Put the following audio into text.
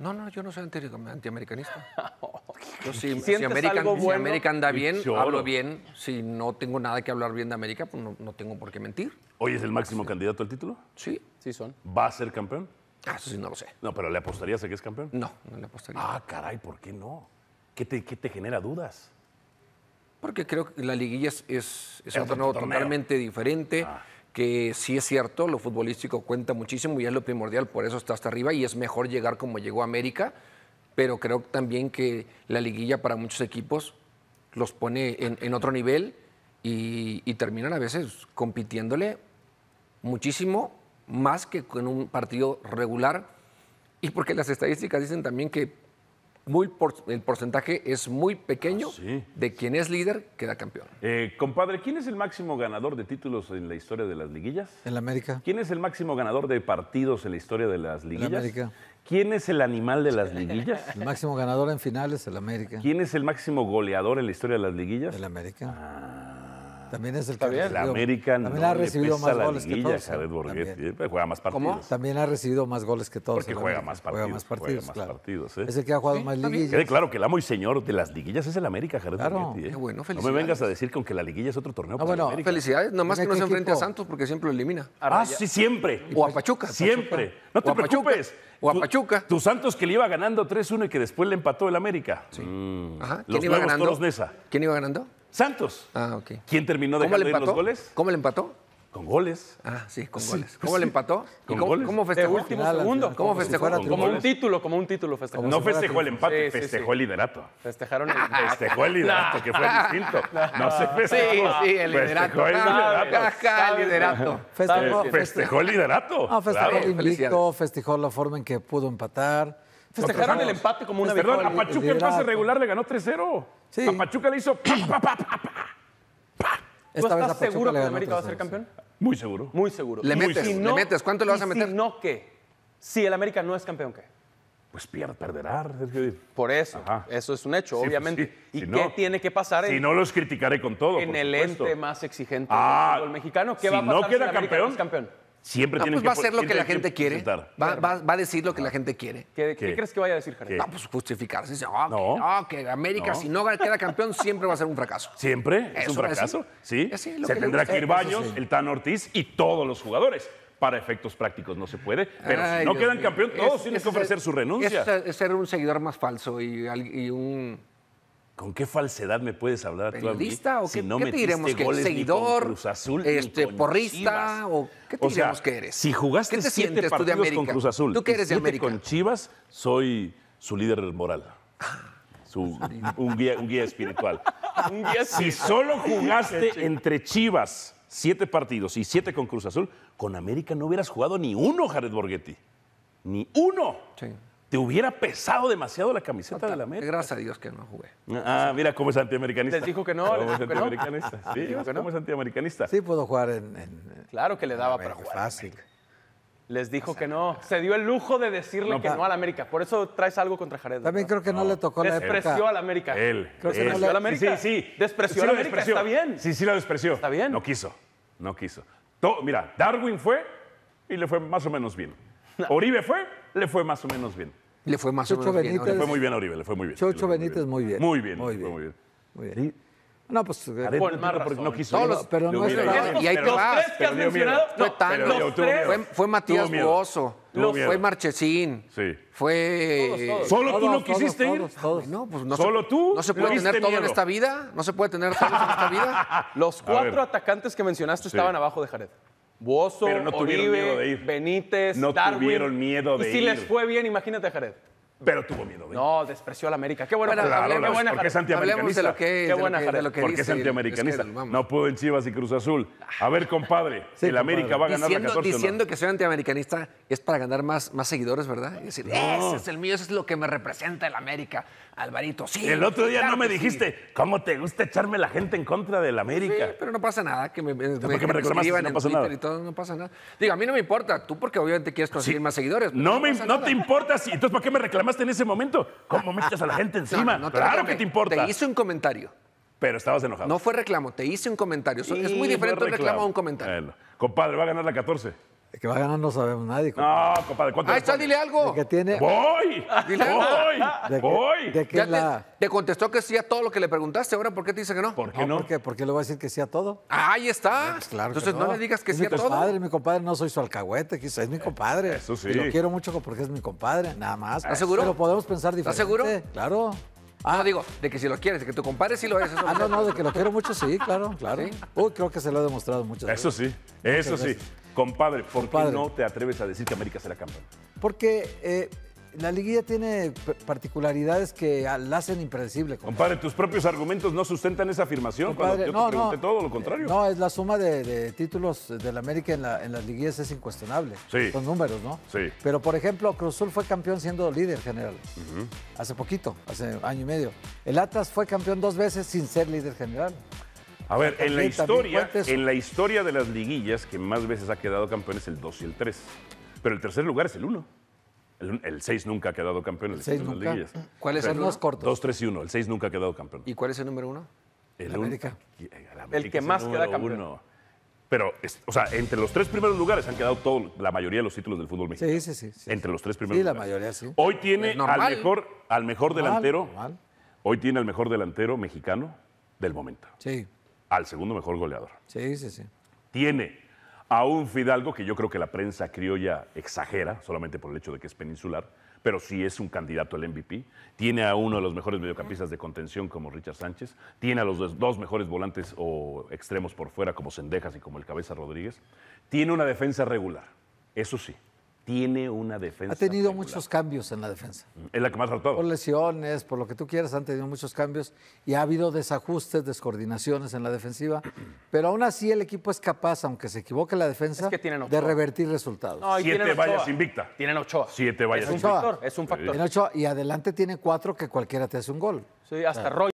No, no, yo no soy antiamericanista. si, América anda bien, hablo bien. Si no tengo nada que hablar bien de América, pues no, tengo por qué mentir. ¿Hoy es el máximo candidato al título? Sí. Sí son. ¿Va a ser campeón? Ah, eso sí no lo sé. No, pero ¿le apostarías a que es campeón? No, no le apostaría. Ah, caray, ¿por qué no? ¿Qué te, genera dudas? Porque creo que la liguilla es, un torneo, totalmente diferente. Ah que sí es cierto, lo futbolístico cuenta muchísimo y es lo primordial, por eso está hasta arriba y es mejor llegar como llegó América, pero creo también que la liguilla para muchos equipos los pone en, otro nivel y, y, terminan a veces compitiéndole muchísimo más que con un partido regular y porque las estadísticas dicen también que muy el porcentaje es muy pequeño ah, de quien es líder queda campeón. Eh, compadre, ¿quién es el máximo ganador de títulos en la historia de las liguillas? la América. ¿Quién es el máximo ganador de partidos en la historia de las liguillas? la América. ¿Quién es el animal de las liguillas? El máximo ganador en finales, el América. ¿Quién es el máximo goleador en la historia de las liguillas? El América. Ah, también es el que La América no ha recibido más goles que todos. Jared Borghetti. Juega más partidos. ¿Cómo? También ha recibido más goles que todos. Porque juega más partidos. Juega más partidos, ¿eh? Es el que ha jugado más liguillas. claro que el amo y señor de las liguillas es el América, Jared claro. ¿eh? No me vengas a decir que la liguilla es otro torneo. Ah, bueno, América. felicidades. Nomás que no se enfrente a Santos porque siempre lo elimina. Ah, sí, siempre. O a Pachuca. Siempre. No te preocupes. O a Pachuca. Tu Santos que le iba ganando 3-1 y que después le empató el América. Sí. Mm. Ajá. ¿Quién iba ganando? ¿Quién iba ganando? Santos. Ah, ¿Quién terminó de los goles? ¿Cómo le empató? Con goles. Ah, sí, con goles. ¿Cómo le empató? cómo, festejó? el último segundo. ¿Cómo, festejó? como un título, como un título festejó. No festejó el empate, festejó el liderato. Festejaron el Festejó el liderato, que fue distinto. No, se festejó. Sí, sí, el liderato. Festejó el liderato. el liderato. Festejó, festejó el liderato. No, festejó el invicto, festejó la forma en que pudo empatar Festejaron el empate como una pues, Perdón, a Pachuca en pase regular le ganó 3-0. A Pachuca le hizo. ¿Tú estás seguro que el América va a ser campeón? Muy seguro. Muy seguro. Le metes, le metes. ¿Cuánto le vas a meter? Si no, ¿qué? Si el América no es campeón, ¿qué? Pues pierde, perderá. Por eso, eso es un hecho, pues obviamente. ¿Y qué tiene que pasar? En, si no, los criticaré con todo. En el ente más exigente del ah, fútbol mexicano, ¿qué va a pasar no queda si campeón? no es campeón? Siempre pues va a ser lo que la gente quiere. Va, a decir lo que la gente quiere. ¿Qué, crees que vaya a decir, Jared? pues justificarse. Dice, América, si no queda campeón, siempre va a ser un fracaso. ¿Siempre? ¿Es un fracaso? Sí. Se tendrá que ir Baños, el Tan Ortiz y todos los jugadores para efectos prácticos no se puede, pero si no quedan campeón, todos tienen que ofrecer su renuncia. Es ser un seguidor más falso y un ¿Con qué falsedad me puedes hablar a o qué, no ¿qué te diremos que seguidor, Cruz Azul, este, porrista o qué te o que eres? Si jugaste siete partidos con Cruz Azul, tú qué eres de América, con Chivas, soy su líder moral. Su, un, guía, espiritual. si solo jugaste entre Chivas siete partidos y siete con Cruz Azul, con América no hubieras jugado ni uno, Jared Borghetti. Ni uno. ¿Te hubiera pesado demasiado la camiseta de la América? Gracias a Dios que no jugué. Ah, mira cómo es antiamericanista. Les dijo que no. ¿Cómo es antiamericanista? Sí, no. ¿cómo es antiamericanista? Sí, puedo jugar en... claro que le daba para jugar. Fácil. Les dijo que no. Se dio el lujo de decirle que no a la América. Por eso traes algo contra Jared. También creo que no, le tocó la época. Despreció a la América. Él. despreció a la América. Sí, sí. Despreció a la América. Está bien. Sí, sí, la despreció. Está bien. No quiso. No quiso. mira, Darwin fue y le fue más o menos bien. Oribe fue, le fue más o menos bien. Le fue más Chocho Benítez, Le fue muy bien a Oribe. le fue muy bien. Chocho Benítez muy bien. Muy bien, muy bien. Muy bien. No, pues. Eh, por el porque no quiso. Todos pero no es Y ahí te vas. Pero Fue tan. Fue, fue Matías Bozo. Fue Marchesín. Sí. Fue. ¿Solo tú no quisiste ir? No, pues no. ¿Solo tú? No se puede tener todo en esta vida. No se puede tener todo en esta vida. Los cuatro atacantes que mencionaste estaban abajo de Jared. Bozo, Pero no Benítez, No tuvieron miedo de Y si les fue bien, imagínate a Jared. Pero tuvo miedo. No, despreció a la América. Qué buena, claro, qué buena porque es antiamericanista. lo que qué buena de que, Porque es antiamericanista. no pudo en Chivas y Cruz Azul. A ver, compadre, si el América va a ganar diciendo, la 14. Diciendo no. que soy antiamericanista es para ganar más, más seguidores, ¿verdad? Es decir, ese es el mío, eso es lo que me representa el América. Alvarito, sí. El otro día no me dijiste, ¿cómo te gusta echarme la gente en contra del América? Sí, pero no pasa nada. Que me, me, no, porque no pasa nada. Y todo, no pasa nada. Digo, a mí no me importa. Tú porque obviamente quieres conseguir más seguidores. Pues no, te importa. Entonces, ¿para qué me reclamas? en ese momento? ¿Cómo me echas a la gente encima? claro que te importa. Te hice un comentario. Pero estabas enojado. No fue reclamo, te hice un comentario. es muy diferente un reclamo. a un comentario. compadre, va a ganar la 14 que va a ganar no sabemos nadie. No, compadre, ¿cuánto? Ahí está, dile algo. que tiene. ¡Voy! Dile algo. ¡Voy! De que, ¡Voy! te, contestó que sí a todo lo que le preguntaste. Ahora, ¿por qué te dice que no? ¿Por qué no? Porque, le voy a decir que sí a todo. Ah, ahí está. Ah, pues claro Entonces, no. le digas que sí a todo. Compadre, mi compadre no soy su alcahuete, quizás es mi eh, compadre. Eso sí. Y lo quiero mucho porque es mi compadre, nada más. ¿Estás seguro? Pero podemos pensar diferente. ¿Estás seguro? Claro. Ah, digo, de que si lo quieres, de que tu compadre sí lo es. ah, no, no, de que lo quiero mucho, sí, claro, claro. Uy, creo que se lo ha demostrado mucho. Eso sí, eso sí. Compadre, ¿por qué no te atreves a decir que América será campeón? Porque eh, la liguilla tiene particularidades que la hacen impredecible. Compadre. tus propios argumentos no sustentan esa afirmación. yo no, te pregunté todo lo contrario. No, es la suma de, de títulos del América en, la, las liguillas es incuestionable. Sí. Los números, ¿no? Sí. Pero, por ejemplo, Cruzul fue campeón siendo líder general. Hace poquito, hace año y medio. El Atlas fue campeón dos veces sin ser líder general. A ver, en la, historia, en la historia de las liguillas que más veces ha quedado campeón es el 2 y el 3. Pero el tercer lugar es el 1. El 6 nunca ha quedado campeón. El 6 nunca. ¿Cuáles son los cortos? 2, 3 y 1. El 6 nunca ha quedado campeón. ¿Y cuál es el número 1? El, América. el, que más queda campeón. Pero, o sea, entre los tres primeros lugares han quedado todo, la mayoría de los títulos del fútbol mexicano. Sí, sí, sí. entre los tres primeros sí, la mayoría, sí. Hoy tiene pues al mejor, al mejor delantero. Hoy tiene al mejor delantero mexicano del momento. Sí al segundo mejor goleador. Sí, sí, sí. Tiene a un Fidalgo que yo creo que la prensa criolla exagera, solamente por el hecho de que es peninsular, pero sí es un candidato al MVP. Tiene a uno de los mejores mediocampistas de contención como Richard Sánchez. Tiene a los dos, mejores volantes o extremos por fuera como Sendejas y como el Cabeza Rodríguez. Tiene una defensa regular, eso sí tiene una defensa. Ha tenido muchos cambios en la defensa. Es la que más faltó. Por lesiones, por lo que tú quieras, han tenido muchos cambios y ha habido desajustes, descoordinaciones en la defensiva. pero aún así el equipo es capaz, aunque se equivoque la defensa, de revertir resultados. No, Siete vallas invicta. Tienen ocho Siete vallas invicta. Es un factor. y adelante tiene cuatro que cualquiera te hace un gol. Sí, hasta ah.